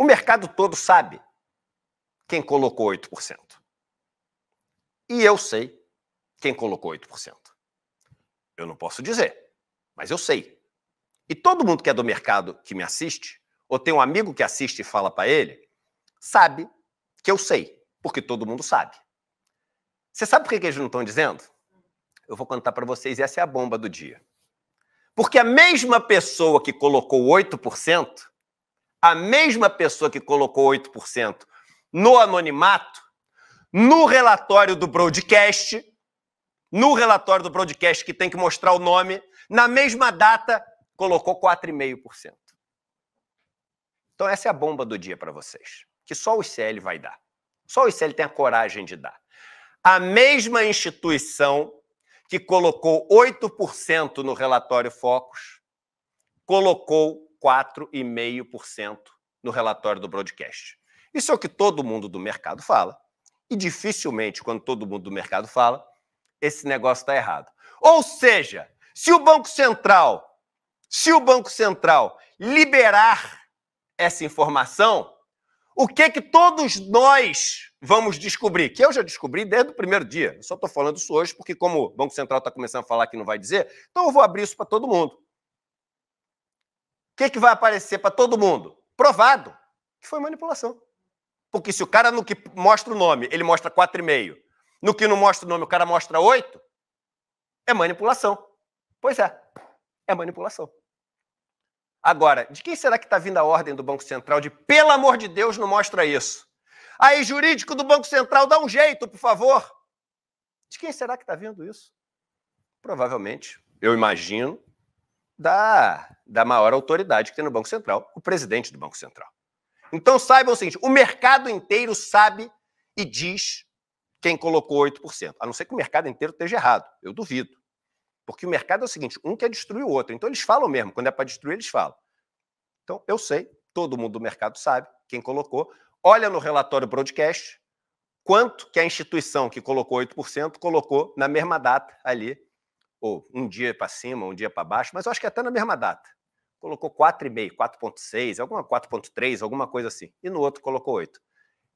O mercado todo sabe quem colocou 8%. E eu sei quem colocou 8%. Eu não posso dizer, mas eu sei. E todo mundo que é do mercado que me assiste, ou tem um amigo que assiste e fala para ele, sabe que eu sei, porque todo mundo sabe. Você sabe por que eles não estão dizendo? Eu vou contar para vocês, essa é a bomba do dia. Porque a mesma pessoa que colocou 8% a mesma pessoa que colocou 8% no anonimato, no relatório do broadcast, no relatório do broadcast que tem que mostrar o nome, na mesma data colocou 4,5%. Então essa é a bomba do dia para vocês, que só o ICL vai dar. Só o ICL tem a coragem de dar. A mesma instituição que colocou 8% no relatório Focus colocou 4,5% no relatório do broadcast. Isso é o que todo mundo do mercado fala. E dificilmente, quando todo mundo do mercado fala, esse negócio está errado. Ou seja, se o Banco Central, se o Banco Central liberar essa informação, o que é que todos nós vamos descobrir? Que eu já descobri desde o primeiro dia. Eu só estou falando isso hoje porque como o Banco Central está começando a falar que não vai dizer, então eu vou abrir isso para todo mundo que, que vai aparecer para todo mundo? Provado que foi manipulação. Porque se o cara no que mostra o nome, ele mostra 4,5, no que não mostra o nome, o cara mostra 8, é manipulação. Pois é, é manipulação. Agora, de quem será que está vindo a ordem do Banco Central de, pelo amor de Deus, não mostra isso? Aí, jurídico do Banco Central, dá um jeito, por favor. De quem será que está vindo isso? Provavelmente, eu imagino, da, da maior autoridade que tem no Banco Central, o presidente do Banco Central. Então saibam o seguinte: o mercado inteiro sabe e diz quem colocou 8%. A não ser que o mercado inteiro esteja errado. Eu duvido. Porque o mercado é o seguinte: um quer destruir o outro. Então eles falam mesmo. Quando é para destruir, eles falam. Então eu sei, todo mundo do mercado sabe quem colocou. Olha no relatório broadcast quanto que a instituição que colocou 8% colocou na mesma data ali ou um dia para cima, um dia para baixo, mas eu acho que é até na mesma data. Colocou 4,5, 4,6, alguma 4,3, alguma coisa assim. E no outro colocou 8.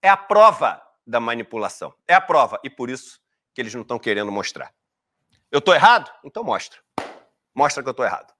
É a prova da manipulação. É a prova. E por isso que eles não estão querendo mostrar. Eu estou errado? Então mostra. Mostra que eu estou errado.